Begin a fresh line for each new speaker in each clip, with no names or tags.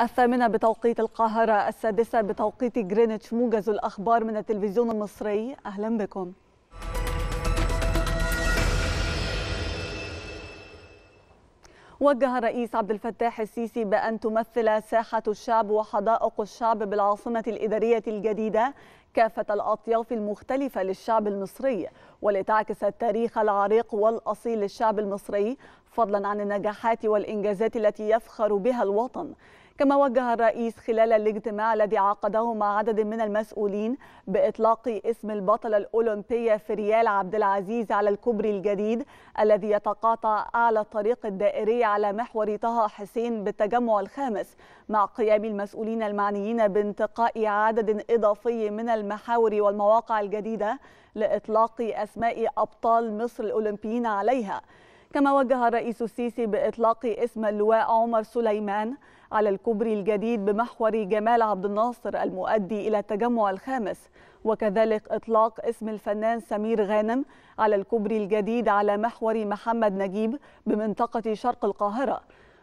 الثامنة بتوقيت القاهرة السادسة بتوقيت جرينتش موجز الأخبار من التلفزيون المصري أهلا بكم وجه الرئيس عبد الفتاح السيسي بأن تمثل ساحة الشعب وحدائق الشعب بالعاصمة الإدارية الجديدة كافة الأطياف المختلفة للشعب المصري ولتعكس التاريخ العريق والأصيل للشعب المصري فضلا عن النجاحات والإنجازات التي يفخر بها الوطن كما وجه الرئيس خلال الاجتماع الذي عقده مع عدد من المسؤولين بإطلاق اسم البطلة الأولمبية فريال عبد العزيز على الكوبري الجديد الذي يتقاطع أعلى الطريق الدائري على محور طه حسين بالتجمع الخامس مع قيام المسؤولين المعنيين بانتقاء عدد إضافي من المحاور والمواقع الجديدة لإطلاق أسماء أبطال مصر الأولمبيين عليها كما وجه الرئيس السيسي بإطلاق اسم اللواء عمر سليمان على الكوبري الجديد بمحور جمال عبد الناصر المؤدي إلى التجمع الخامس وكذلك إطلاق اسم الفنان سمير غانم على الكوبري الجديد على محور محمد نجيب بمنطقة شرق القاهرة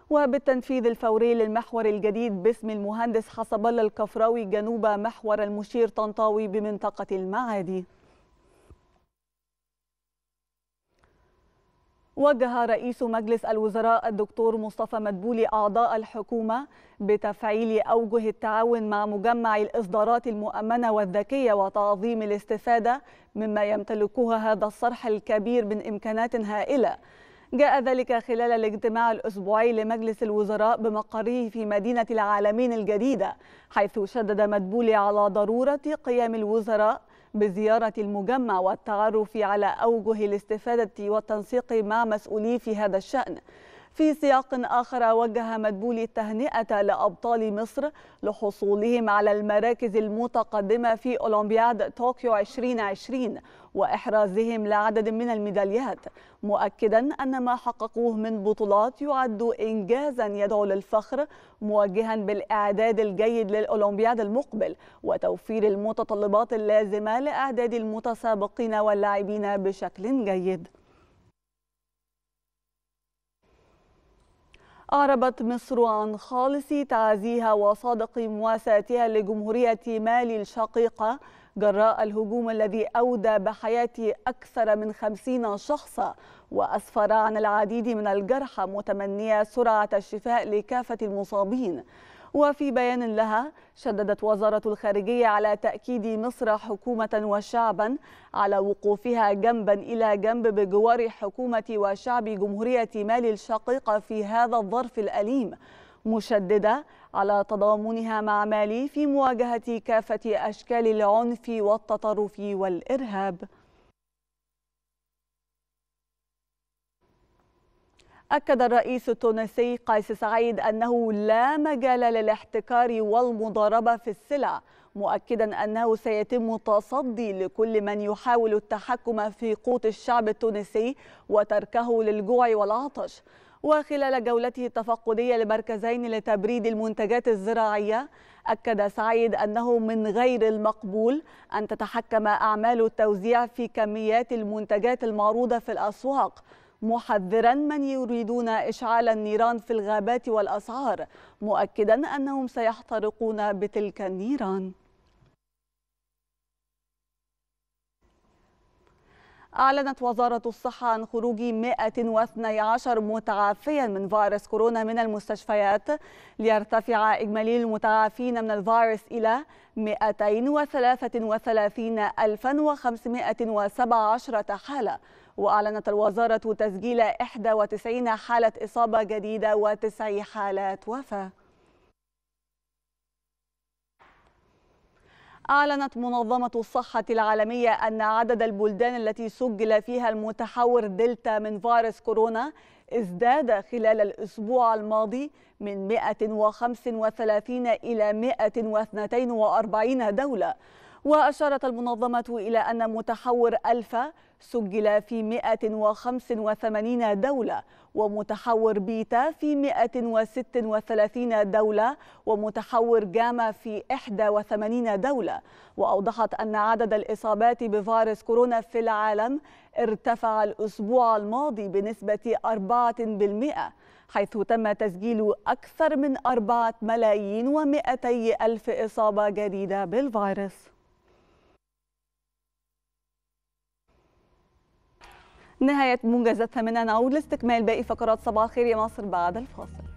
وبالتنفيذ الفوري للمحور الجديد باسم المهندس حسب الله الكفراوي جنوب محور المشير طنطاوي بمنطقة المعادي وجه رئيس مجلس الوزراء الدكتور مصطفى مدبولي أعضاء الحكومة بتفعيل أوجه التعاون مع مجمع الإصدارات المؤمنة والذكية وتعظيم الاستفادة مما يمتلكها هذا الصرح الكبير من إمكانات هائلة جاء ذلك خلال الاجتماع الأسبوعي لمجلس الوزراء بمقره في مدينة العالمين الجديدة حيث شدد مدبولي على ضرورة قيام الوزراء بزيارة المجمع والتعرف على أوجه الاستفادة والتنسيق مع مسؤوليه في هذا الشأن في سياق آخر وجه مدبولي التهنئة لأبطال مصر لحصولهم على المراكز المتقدمة في أولمبياد طوكيو 2020 وإحرازهم لعدد من الميداليات مؤكدا أن ما حققوه من بطولات يعد إنجازا يدعو للفخر موجها بالإعداد الجيد للأولمبياد المقبل وتوفير المتطلبات اللازمة لإعداد المتسابقين واللاعبين بشكل جيد أعربت مصر عن خالص تعازيها وصادق مواساتها لجمهورية مالي الشقيقة جراء الهجوم الذي أودى بحياة أكثر من خمسين شخصا وأسفر عن العديد من الجرحى متمنية سرعة الشفاء لكافة المصابين وفي بيان لها شددت وزارة الخارجية على تأكيد مصر حكومة وشعبا على وقوفها جنبا إلى جنب بجوار حكومة وشعب جمهورية مالي الشقيقة في هذا الظرف الأليم مشددة على تضامنها مع مالي في مواجهة كافة أشكال العنف والتطرف والإرهاب أكد الرئيس التونسي قيس سعيد أنه لا مجال للاحتكار والمضاربة في السلع مؤكدا أنه سيتم تصدي لكل من يحاول التحكم في قوت الشعب التونسي وتركه للجوع والعطش وخلال جولته التفقدية لمركزين لتبريد المنتجات الزراعية أكد سعيد أنه من غير المقبول أن تتحكم أعمال التوزيع في كميات المنتجات المعروضة في الأسواق محذرا من يريدون إشعال النيران في الغابات والأسعار مؤكدا أنهم سيحترقون بتلك النيران أعلنت وزارة الصحة عن خروج 112 متعافيا من فيروس كورونا من المستشفيات ليرتفع إجمالي المتعافين من الفيروس إلى 233517 حالة وأعلنت الوزارة تسجيل 91 حالة إصابة جديدة و90 حالات وفاة أعلنت منظمة الصحة العالمية أن عدد البلدان التي سجل فيها المتحور دلتا من فيروس كورونا ازداد خلال الأسبوع الماضي من 135 إلى 142 دولة وأشارت المنظمة إلى أن متحور ألفا سجل في 185 دولة ومتحور بيتا في 136 دولة ومتحور جاما في 81 دولة وأوضحت أن عدد الإصابات بفيروس كورونا في العالم ارتفع الأسبوع الماضي بنسبة 4% حيث تم تسجيل أكثر من 4 ملايين و200 ألف إصابة جديدة بالفيروس نهاية منجزات من نعود لاستكمال باقي فقرات صباح الخير يا مصر بعد الفاصل